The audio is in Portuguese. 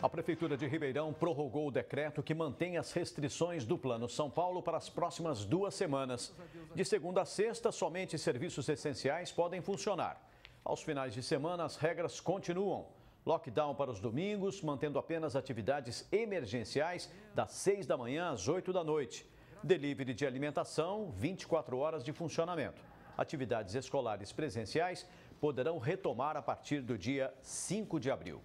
A Prefeitura de Ribeirão prorrogou o decreto que mantém as restrições do Plano São Paulo para as próximas duas semanas. De segunda a sexta, somente serviços essenciais podem funcionar. Aos finais de semana, as regras continuam. Lockdown para os domingos, mantendo apenas atividades emergenciais das 6 da manhã às 8 da noite. Delivery de alimentação, 24 horas de funcionamento. Atividades escolares presenciais poderão retomar a partir do dia 5 de abril.